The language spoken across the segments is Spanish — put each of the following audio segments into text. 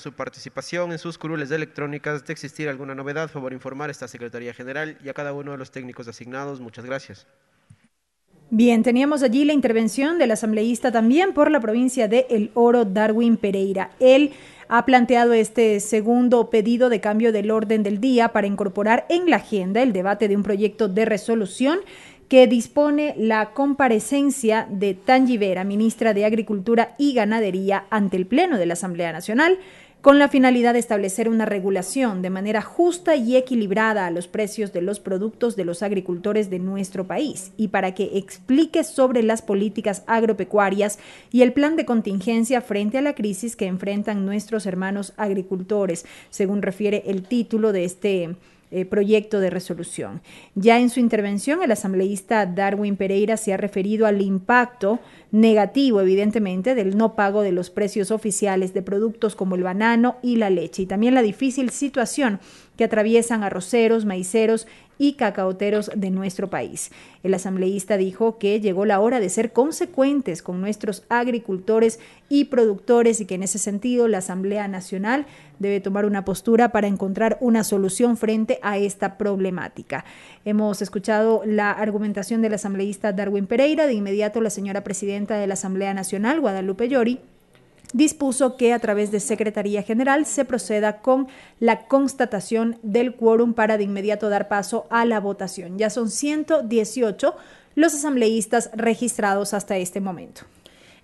su participación en sus curules electrónicas. De existir alguna novedad, favor informar a esta Secretaría General y a cada uno de los técnicos asignados. Muchas gracias. Bien, teníamos allí la intervención del asambleísta también por la provincia de El Oro, Darwin Pereira. Él ha planteado este segundo pedido de cambio del orden del día para incorporar en la agenda el debate de un proyecto de resolución que dispone la comparecencia de Tangivera, ministra de Agricultura y Ganadería, ante el Pleno de la Asamblea Nacional, con la finalidad de establecer una regulación de manera justa y equilibrada a los precios de los productos de los agricultores de nuestro país y para que explique sobre las políticas agropecuarias y el plan de contingencia frente a la crisis que enfrentan nuestros hermanos agricultores, según refiere el título de este eh, proyecto de resolución. Ya en su intervención, el asambleísta Darwin Pereira se ha referido al impacto negativo, evidentemente, del no pago de los precios oficiales de productos como el banano y la leche, y también la difícil situación que atraviesan arroceros, maiceros y cacauteros de nuestro país. El asambleísta dijo que llegó la hora de ser consecuentes con nuestros agricultores y productores y que en ese sentido la Asamblea Nacional debe tomar una postura para encontrar una solución frente a esta problemática. Hemos escuchado la argumentación del asambleísta Darwin Pereira, de inmediato la señora presidenta de la Asamblea Nacional, Guadalupe Llori, dispuso que a través de Secretaría General se proceda con la constatación del quórum para de inmediato dar paso a la votación. Ya son 118 los asambleístas registrados hasta este momento.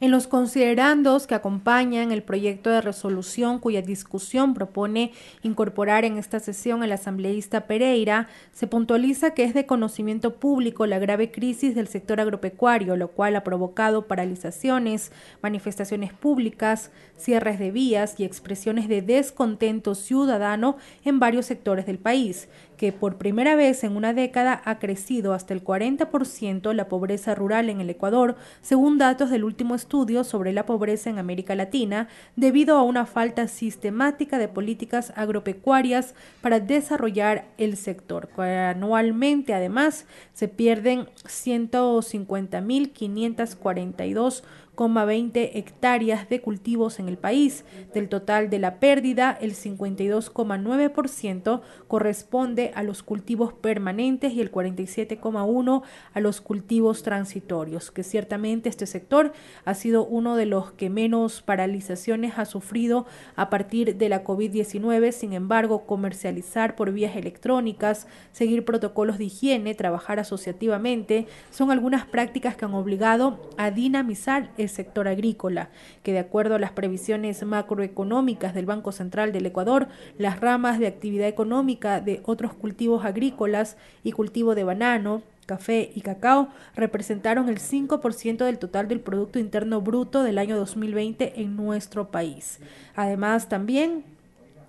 En los considerandos que acompañan el proyecto de resolución cuya discusión propone incorporar en esta sesión el asambleísta Pereira, se puntualiza que es de conocimiento público la grave crisis del sector agropecuario, lo cual ha provocado paralizaciones, manifestaciones públicas, cierres de vías y expresiones de descontento ciudadano en varios sectores del país que por primera vez en una década ha crecido hasta el 40% la pobreza rural en el Ecuador, según datos del último estudio sobre la pobreza en América Latina, debido a una falta sistemática de políticas agropecuarias para desarrollar el sector. Anualmente, además, se pierden 150.542 hectáreas de cultivos en el país. Del total de la pérdida, el 52,9% corresponde a los cultivos permanentes y el 47,1% a los cultivos transitorios, que ciertamente este sector ha sido uno de los que menos paralizaciones ha sufrido a partir de la COVID-19. Sin embargo, comercializar por vías electrónicas, seguir protocolos de higiene, trabajar asociativamente, son algunas prácticas que han obligado a dinamizar el sector agrícola, que de acuerdo a las previsiones macroeconómicas del Banco Central del Ecuador, las ramas de actividad económica de otros cultivos agrícolas y cultivo de banano, café y cacao representaron el 5% del total del Producto Interno Bruto del año 2020 en nuestro país. Además, también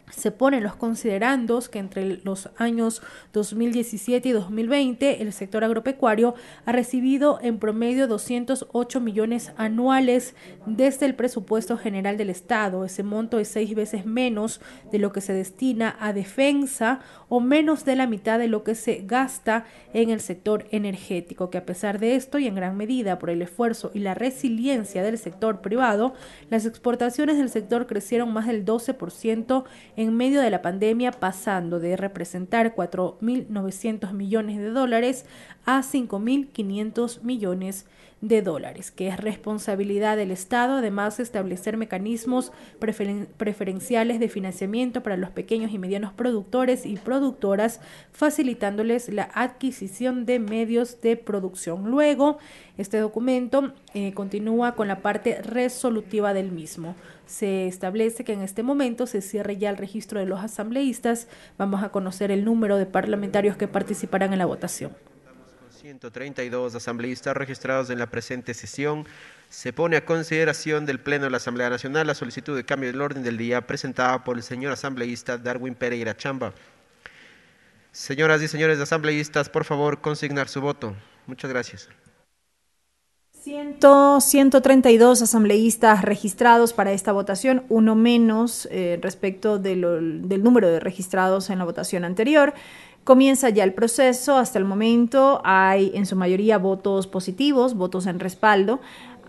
se ponen los considerandos que entre los años 2017 y 2020 el sector agropecuario ha recibido en promedio 208 millones anuales desde el presupuesto general del Estado. Ese monto es seis veces menos de lo que se destina a defensa o menos de la mitad de lo que se gasta en el sector energético, que a pesar de esto y en gran medida por el esfuerzo y la resiliencia del sector privado, las exportaciones del sector crecieron más del 12% en medio de la pandemia, pasando de representar 4.900 millones de dólares a 5.500 millones de dólares, que es responsabilidad del Estado, además establecer mecanismos preferenciales de financiamiento para los pequeños y medianos productores y productoras, facilitándoles la adquisición de medios de producción. Luego, este documento eh, continúa con la parte resolutiva del mismo se establece que en este momento se cierre ya el registro de los asambleístas. Vamos a conocer el número de parlamentarios que participarán en la votación. con 132 asambleístas registrados en la presente sesión. Se pone a consideración del Pleno de la Asamblea Nacional la solicitud de cambio del orden del día presentada por el señor asambleísta Darwin Pereira Chamba. Señoras y señores asambleístas, por favor, consignar su voto. Muchas gracias. 132 asambleístas registrados para esta votación, uno menos eh, respecto del número de registrados en la votación anterior. Comienza ya el proceso, hasta el momento hay en su mayoría votos positivos, votos en respaldo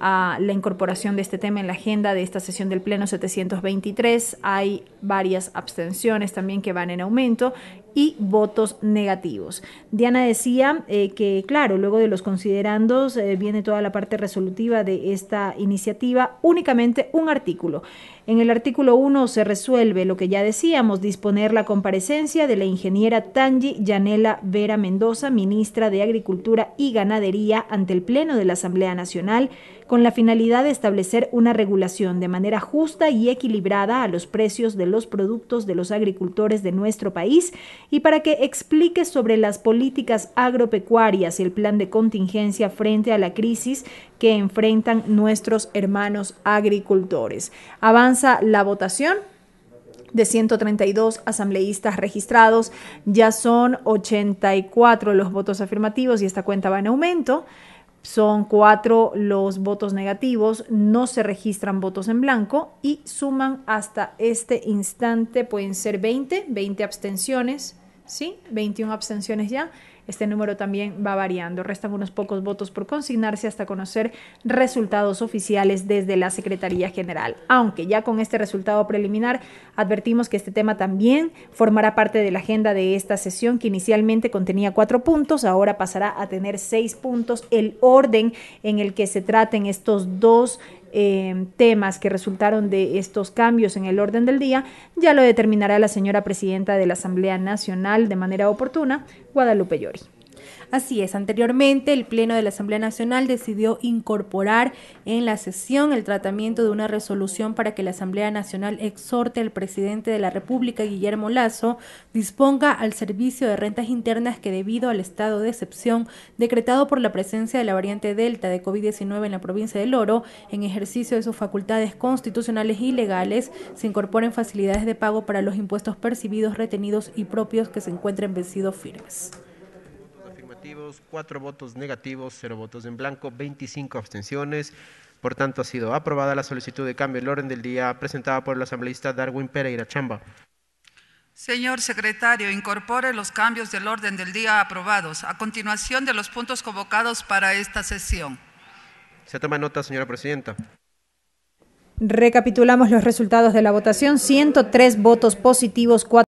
a la incorporación de este tema en la agenda de esta sesión del Pleno 723. Hay varias abstenciones también que van en aumento y votos negativos. Diana decía eh, que, claro, luego de los considerandos eh, viene toda la parte resolutiva de esta iniciativa, únicamente un artículo. En el artículo 1 se resuelve lo que ya decíamos, disponer la comparecencia de la ingeniera Tangi Yanela Vera Mendoza, ministra de Agricultura y Ganadería, ante el Pleno de la Asamblea Nacional, con la finalidad de establecer una regulación de manera justa y equilibrada a los precios de los productos de los agricultores de nuestro país y para que explique sobre las políticas agropecuarias y el plan de contingencia frente a la crisis que enfrentan nuestros hermanos agricultores. Avanza la votación. De 132 asambleístas registrados, ya son 84 los votos afirmativos y esta cuenta va en aumento. Son cuatro los votos negativos, no se registran votos en blanco y suman hasta este instante, pueden ser 20, 20 abstenciones, ¿sí? 21 abstenciones ya. Este número también va variando. Restan unos pocos votos por consignarse hasta conocer resultados oficiales desde la Secretaría General. Aunque ya con este resultado preliminar advertimos que este tema también formará parte de la agenda de esta sesión que inicialmente contenía cuatro puntos, ahora pasará a tener seis puntos. El orden en el que se traten estos dos eh, temas que resultaron de estos cambios en el orden del día, ya lo determinará la señora presidenta de la Asamblea Nacional de manera oportuna, Guadalupe Llori. Así es, anteriormente el Pleno de la Asamblea Nacional decidió incorporar en la sesión el tratamiento de una resolución para que la Asamblea Nacional exhorte al presidente de la República, Guillermo Lazo, disponga al servicio de rentas internas que debido al estado de excepción decretado por la presencia de la variante Delta de COVID-19 en la provincia del Oro, en ejercicio de sus facultades constitucionales y legales, se incorporen facilidades de pago para los impuestos percibidos, retenidos y propios que se encuentren vencidos firmes cuatro 4 votos negativos, 0 votos en blanco, 25 abstenciones. Por tanto, ha sido aprobada la solicitud de cambio del orden del día presentada por el asambleísta Darwin Pereira Chamba. Señor secretario, incorpore los cambios del orden del día aprobados a continuación de los puntos convocados para esta sesión. Se toma nota, señora presidenta. Recapitulamos los resultados de la votación. 103 votos positivos, 4